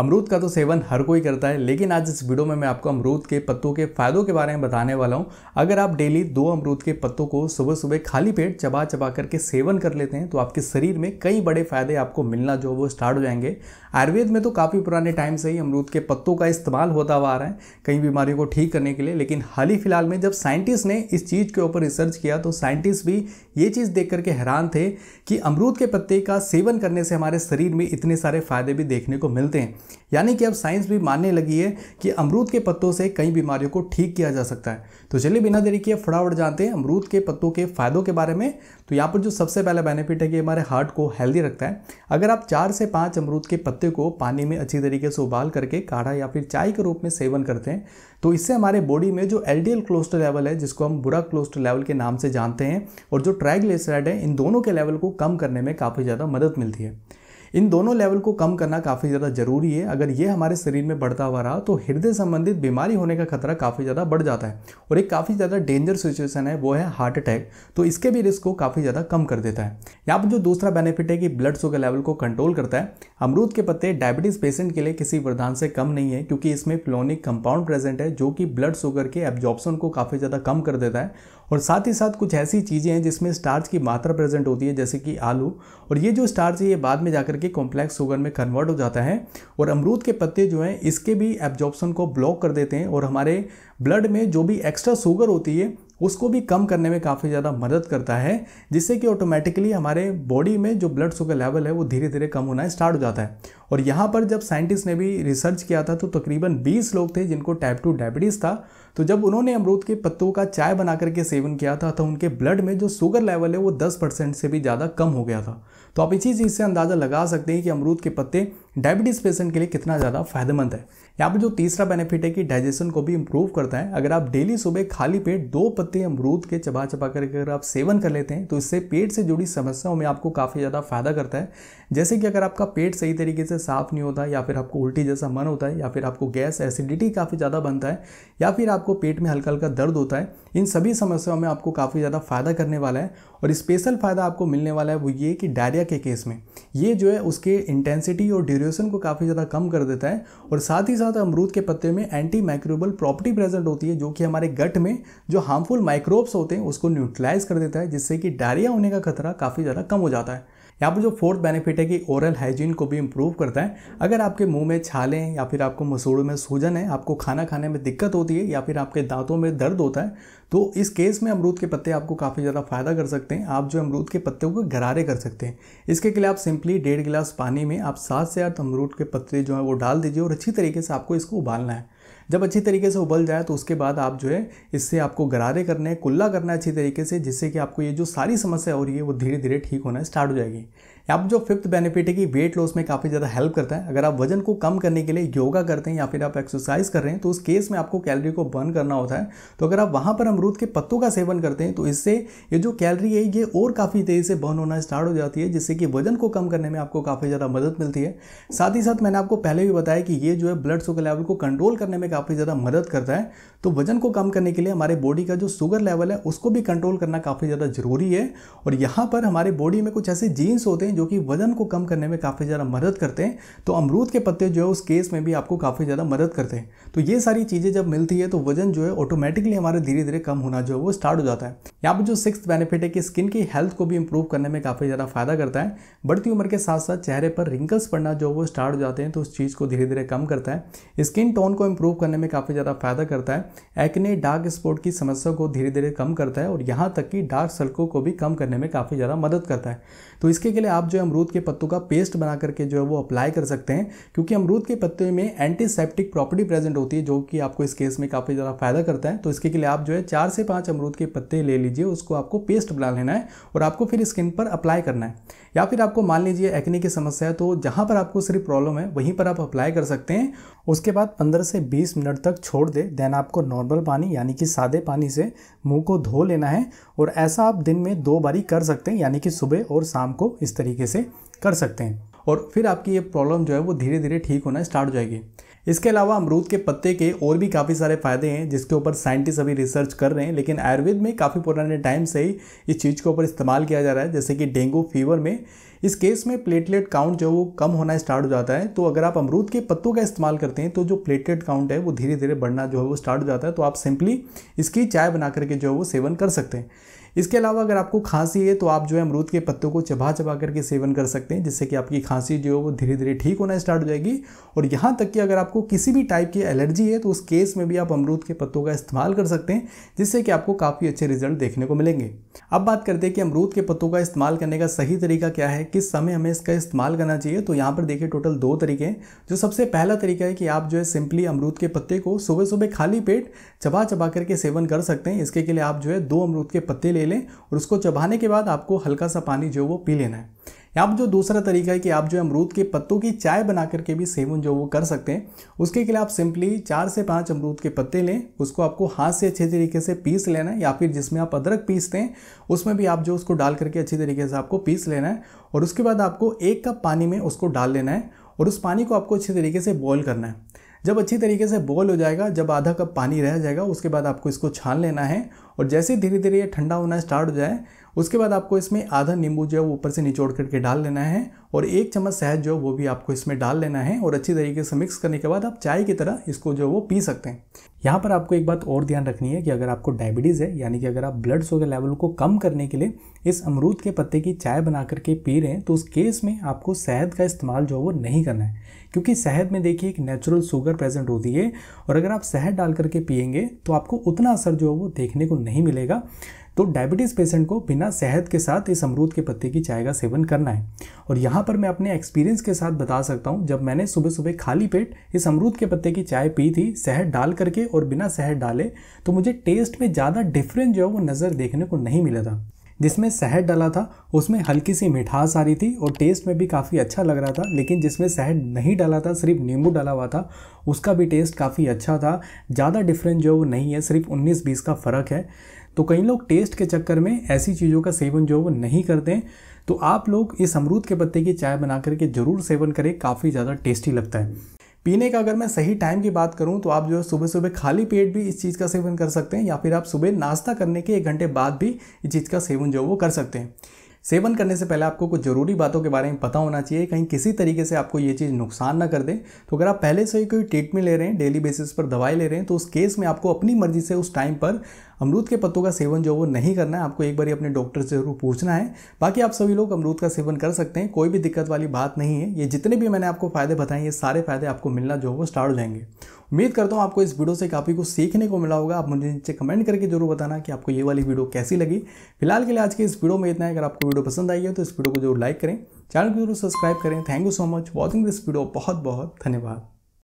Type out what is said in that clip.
अमरूद का तो सेवन हर कोई करता है लेकिन आज इस वीडियो में मैं आपको अमरूद के पत्तों के फ़ायदों के बारे में बताने वाला हूँ अगर आप डेली दो अमरूद के पत्तों को सुबह सुबह खाली पेट चबा चबा करके सेवन कर लेते हैं तो आपके शरीर में कई बड़े फ़ायदे आपको मिलना जो वो स्टार्ट हो जाएंगे आयुर्वेद में तो काफ़ी पुराने टाइम से ही अमरूद के पत्तों का इस्तेमाल होता हुआ आ रहा है कई बीमारियों को ठीक करने के लिए लेकिन हाल ही फिलहाल में जब साइंटिस्ट ने इस चीज़ के ऊपर रिसर्च किया तो साइंटिस्ट भी ये चीज़ देख करके हैरान थे कि अमरूद के पत्ते का सेवन करने से हमारे शरीर में इतने सारे फ़ायदे भी देखने को मिलते हैं यानी कि अब साइंस भी मानने लगी है कि अमरूद के पत्तों से कई बीमारियों को ठीक किया जा सकता है तो चलिए बिना देरी किए फटाफट जानते हैं अमरूद के पत्तों के फ़ायदों के बारे में तो यहाँ पर जो सबसे पहला बेनिफिट है कि हमारे हार्ट को हेल्दी रखता है अगर आप चार से पाँच अमरूद के पत्ते को पानी में अच्छी तरीके से उबाल करके काढ़ा या फिर चाय के रूप में सेवन करते हैं तो इससे हमारे बॉडी में जो एल डी लेवल है जिसको हम बुरा क्लोस्टर लेवल के नाम से जानते हैं और जो ट्राइग्लिसराइड है इन दोनों के लेवल को कम करने में काफ़ी ज़्यादा मदद मिलती है इन दोनों लेवल को कम करना काफ़ी ज़्यादा ज़रूरी है अगर ये हमारे शरीर में बढ़ता हुआ रहा तो हृदय संबंधित बीमारी होने का खतरा काफ़ी ज़्यादा बढ़ जाता है और एक काफ़ी ज़्यादा डेंजर सिचुएशन है वो है हार्ट अटैक तो इसके भी रिस्क को काफ़ी ज़्यादा कम कर देता है यहाँ पर जो दूसरा बेनिफिट है कि ब्लड शुगर लेवल को कंट्रोल करता है अमरूद के पत्ते डायबिटीज़ पेशेंट के लिए किसी वरदान से कम नहीं है क्योंकि इसमें फ्लोनिक कंपाउंड प्रेजेंट है जो कि ब्लड शुगर के एब्जॉर्प्शन को काफ़ी ज़्यादा कम कर देता है और साथ ही साथ कुछ ऐसी चीज़ें हैं जिसमें स्टार्च की मात्रा प्रेजेंट होती है जैसे कि आलू और ये जो स्टार्च है ये बाद में जाकर के कॉम्प्लेक्स शुगर में कन्वर्ट हो जाता है और अमरूद के पत्ते जो हैं इसके भी एब्जॉर्प्शन को ब्लॉक कर देते हैं और हमारे ब्लड में जो भी एक्स्ट्रा शुगर होती है उसको भी कम करने में काफ़ी ज़्यादा मदद करता है जिससे कि ऑटोमेटिकली हमारे बॉडी में जो ब्लड शुगर लेवल है वो धीरे धीरे कम होना स्टार्ट हो जाता है और यहाँ पर जब साइंटिस्ट ने भी रिसर्च किया था तो तकरीबन 20 लोग थे जिनको टाइप टू डायबिटीज़ था तो जब उन्होंने अमरूद के पत्तों का चाय बना करके सेवन किया था तो उनके ब्लड में जो शुगर लेवल है वो दस परसेंट से भी ज़्यादा कम हो गया था तो आप इसी चीज़ से अंदाज़ा लगा सकते हैं कि अमरूद के पत्ते डायबिटीज़ पेशेंट के लिए कितना ज़्यादा फायदेमंद है यहाँ पर जो तीसरा बेनिफिट है कि डाइजेशन को भी इम्प्रूव करता है अगर आप डेली सुबह खाली पेट दो पत्ते अमरूद के चबा चबा करके अगर आप सेवन कर लेते हैं तो इससे पेट से जुड़ी समस्याओं में आपको काफ़ी ज़्यादा फायदा करता है जैसे कि अगर आपका पेट सही तरीके से साफ नहीं होता या फिर आपको उल्टी जैसा मन होता है या फिर आपको गैस एसिडिटी काफ़ी ज़्यादा बनता है या फिर आप आपको पेट में हल्का हल्का दर्द होता है इन सभी समस्याओं में आपको काफ़ी ज़्यादा फ़ायदा करने वाला है और स्पेशल फ़ायदा आपको मिलने वाला है वो ये कि डायरिया के केस में ये जो है उसके इंटेंसिटी और ड्यूरेशन को काफ़ी ज़्यादा कम कर देता है और साथ ही साथ अमरूद के पत्ते में एंटी माइक्रोबल प्रॉपर्टी प्रेजेंट होती है जो कि हमारे गट में जो हार्मफुल माइक्रोब्स होते हैं उसको न्यूट्रलाइज कर देता है जिससे कि डायरिया होने का खतरा काफ़ी ज़्यादा कम हो जाता है यहाँ पर जो फोर्थ बेनिफिट है कि ओरल हाइजीन को भी इम्प्रूव करता है अगर आपके मुंह में छालें या फिर आपको मसूड़ों में सूजन है आपको खाना खाने में दिक्कत होती है या फिर आपके दांतों में दर्द होता है तो इस केस में अमरूद के पत्ते आपको काफ़ी ज़्यादा फ़ायदा कर सकते हैं आप जो अमरूद के पत्तों को गरारे कर सकते हैं इसके लिए आप सिंपली डेढ़ गिलास पानी में आप सात से आठ अमरूद के पत्ते जो है वो डाल दीजिए और अच्छी तरीके से आपको इसको उबालना है जब अच्छी तरीके से उबल जाए तो उसके बाद आप जो है इससे आपको गरारे करने हैं कुल्ला करना है अच्छी तरीके से जिससे कि आपको ये जो सारी समस्या हो रही है वो धीरे धीरे ठीक होना स्टार्ट हो जाएगी अब जो फिफ्थ बेनिफिट है कि वेट लॉस में काफ़ी ज़्यादा हेल्प करता है अगर आप वजन को कम करने के लिए योगा करते हैं या फिर आप एक्सरसाइज कर रहे हैं तो उस केस में आपको कैलरी को बर्न करना होता है तो अगर आप वहाँ पर अमरूद के पत्तों का सेवन करते हैं तो इससे ये जो कैलरी है ये और काफ़ी तेज़ी से बर्न होना स्टार्ट हो जाती है जिससे कि वजन को कम करने में आपको काफ़ी ज़्यादा मदद मिलती है साथ ही साथ मैंने आपको पहले भी बताया कि ये जो है ब्लड शुगर लेवल को कंट्रोल करने में काफ़ी ज़्यादा मदद करता है तो वजन को कम करने के लिए हमारे बॉडी का जो शुगर लेवल है उसको भी कंट्रोल करना काफ़ी ज़्यादा ज़रूरी है और यहाँ पर हमारे बॉडी में कुछ ऐसे जीन्स होते हैं हैं जो कि वजन को कम करने में काफ़ी ज़्यादा मदद करते हैं तो अमरूद के पत्ते जो है उस केस में भी आपको काफ़ी ज़्यादा मदद करते हैं तो ये सारी चीज़ें जब मिलती है तो वजन जो है ऑटोमेटिकली हमारे धीरे धीरे कम होना जो है वो स्टार्ट हो जाता है यहाँ पर जो सिक्स बेनिफिट है कि स्किन की हेल्थ को भी इंप्रूव करने में काफ़ी ज़्यादा फायदा करता है बढ़ती उम्र के साथ साथ चेहरे पर रिंकल्स पड़ना जो वो स्टार्ट हो जाते हैं तो उस चीज़ को धीरे धीरे कम करता है स्किन टोन को इम्प्रूव करने में काफ़ी ज़्यादा फायदा करता है एक्ने डार्क स्पॉट की समस्या को धीरे धीरे कम करता है और यहाँ तक कि डार्क सड़कों को भी कम करने में काफ़ी ज़्यादा मदद करता है तो इसके लिए आप आप जो अमरूद के पत्तों का पेस्ट बना करके जो है वो अप्लाई कर सकते हैं क्योंकि अमरूद के पत्ते में एंटीसेप्टिक प्रॉपर्टी प्रेजेंट होती है जो कि आपको इस केस में काफ़ी ज़्यादा फायदा करता है तो इसके लिए आप जो है चार से पाँच अमरूद के पत्ते ले लीजिए उसको आपको पेस्ट बना लेना है और आपको फिर स्किन पर अप्लाई करना है या फिर आपको मान लीजिए एक्ने की समस्या है तो जहाँ पर आपको सिर्फ प्रॉब्लम है वहीं पर आप अप्लाई कर सकते हैं उसके बाद 15 से 20 मिनट तक छोड़ दे देन आपको नॉर्मल पानी यानी कि सादे पानी से मुंह को धो लेना है और ऐसा आप दिन में दो बारी कर सकते हैं यानी कि सुबह और शाम को इस तरीके तरीके से कर सकते हैं और फिर आपकी ये प्रॉब्लम जो है वो धीरे धीरे ठीक होना स्टार्ट हो जाएगी इसके अलावा अमरूद के पत्ते के और भी काफ़ी सारे फायदे हैं जिसके ऊपर साइंटिस्ट अभी रिसर्च कर रहे हैं लेकिन आयुर्वेद में काफ़ी पुराने टाइम से ही इस चीज़ के ऊपर इस्तेमाल किया जा रहा है जैसे कि डेंगू फीवर में इस केस में प्लेटलेट काउंट जो वो कम होना स्टार्ट हो जाता है तो अगर आप अमरूद के पत्तों का इस्तेमाल करते हैं तो जो प्लेटलेट काउंट है वो धीरे धीरे बढ़ना जो है वो स्टार्ट हो जाता है तो आप सिंपली इसकी चाय बना करके जो है वो सेवन कर सकते हैं इसके अलावा अगर आपको खांसी है तो आप जो है अमरूद के पत्तों को चबा चबा करके सेवन कर सकते हैं जिससे कि आपकी खांसी जो है वो धीरे धीरे ठीक होना स्टार्ट हो जाएगी और यहाँ तक कि अगर आपको किसी भी टाइप की एलर्जी है तो उस केस में भी आप अमरूद के पत्तों का इस्तेमाल कर सकते हैं जिससे कि आपको काफ़ी अच्छे रिजल्ट देखने को मिलेंगे अब बात करते हैं कि अमरूद के पत्तों का इस्तेमाल करने का सही तरीका क्या है किस समय हमें इसका इस्तेमाल करना चाहिए तो यहाँ पर देखिए टोटल दो तरीके हैं जो सबसे पहला तरीका है कि आप जो है सिंपली अमरूद के पत्ते को सुबह सुबह खाली पेट चबा चबा करके सेवन कर सकते हैं इसके लिए आप जो है दो अमरूद के पत्ते ले लें और उसको चबाने के बाद आपको हल्का सा पानी जो वो पी लेना है आप जो दूसरा तरीका है कि आप जो अमरूद के पत्तों की चाय बना करके भी सेवन जो वो कर सकते हैं उसके लिए आप सिंपली चार से पाँच अमरूद के पत्ते लें उसको आपको हाथ से अच्छे तरीके से पीस लेना है या फिर जिसमें आप अदरक पीसते हैं उसमें भी आप जो उसको डाल करके अच्छे तरीके से आपको पीस लेना है और उसके बाद आपको एक कप पानी में उसको डाल लेना है और उस पानी को आपको अच्छे तरीके से बॉयल करना है जब अच्छी तरीके से बॉयल हो जाएगा जब आधा कप पानी रह जाएगा उसके बाद आपको इसको छान लेना है और जैसे धीरे धीरे ये ठंडा होना स्टार्ट हो जाए उसके बाद आपको इसमें आधा नींबू जो है ऊपर से निचोड़ करके डाल लेना है और एक चम्मच शहद जो वो भी आपको इसमें डाल लेना है और अच्छी तरीके से मिक्स करने के बाद आप चाय की तरह इसको जो वो पी सकते हैं यहाँ पर आपको एक बात और ध्यान रखनी है कि अगर आपको डायबिटीज़ है यानी कि अगर आप ब्लड शुगर लेवल को कम करने के लिए इस अमरूद के पत्ते की चाय बना करके पी रहे हैं तो उस केस में आपको शहद का इस्तेमाल जो है वो नहीं करना है क्योंकि शहद में देखिए एक नेचुरल शुगर प्रेजेंट होती है और अगर आप शहद डाल करके पियेंगे तो आपको उतना असर जो है वो देखने को नहीं मिलेगा तो डायबिटीज़ पेशेंट को बिना शहद के साथ इस अमरूद के पत्ते की चाय का सेवन करना है और यहाँ पर मैं अपने एक्सपीरियंस के साथ बता सकता हूँ जब मैंने सुबह सुबह खाली पेट इस अमरूद के पत्ते की चाय पी थी शहद डाल करके और बिना शहद डाले तो मुझे टेस्ट में ज़्यादा डिफरेंस जो है वो नज़र देखने को नहीं मिला था जिसमें शहद डाला था उसमें हल्की सी मिठास आ रही थी और टेस्ट में भी काफ़ी अच्छा लग रहा था लेकिन जिसमें शहद नहीं डाला था सिर्फ नींबू डाला हुआ था उसका भी टेस्ट काफ़ी अच्छा था ज़्यादा डिफरेंस जो वो नहीं है सिर्फ उन्नीस बीस का फ़र्क है तो कई लोग टेस्ट के चक्कर में ऐसी चीज़ों का सेवन जो वो नहीं करते हैं तो आप लोग इस अमरूद के पत्ते की चाय बना करके ज़रूर सेवन करें काफ़ी ज़्यादा टेस्टी लगता है पीने का अगर मैं सही टाइम की बात करूँ तो आप जो है सुबह सुबह खाली पेट भी इस चीज़ का सेवन कर सकते हैं या फिर आप सुबह नाश्ता करने के एक घंटे बाद भी इस चीज़ का सेवन जो वो कर सकते हैं सेवन करने से पहले आपको कुछ ज़रूरी बातों के बारे में पता होना चाहिए कहीं किसी तरीके से आपको ये चीज़ नुकसान ना कर दे तो अगर आप पहले से ही कोई ट्रीटमेंट ले रहे हैं डेली बेसिस पर दवाई ले रहे हैं तो उस केस में आपको अपनी मर्ज़ी से उस टाइम पर अमरूद के पत्तों का सेवन जो वो नहीं करना है आपको एक बार अपने डॉक्टर से जरूर पूछना है बाकी आप सभी लोग अमरूद का सेवन कर सकते हैं कोई भी दिक्कत वाली बात नहीं है ये जितने भी मैंने आपको फ़ायदे बताए ये सारे फ़ायदे आपको मिलना जो वो स्टार्ट हो जाएंगे उम्मीद करता हूँ आपको इस वीडियो से काफ़ी कुछ सीखने को मिला होगा आप मुझे नीचे कमेंट करके जरूर बताना कि आपको ये वाली वीडियो कैसी लगी फिलहाल के लिए आज के इस वीडियो में इतना है अगर आपको वीडियो पसंद आई है तो इस वीडियो को जरूर लाइक करें चैनल को जरूर सब्सक्राइब करें thank you so much watching this video बहुत बहुत धन्यवाद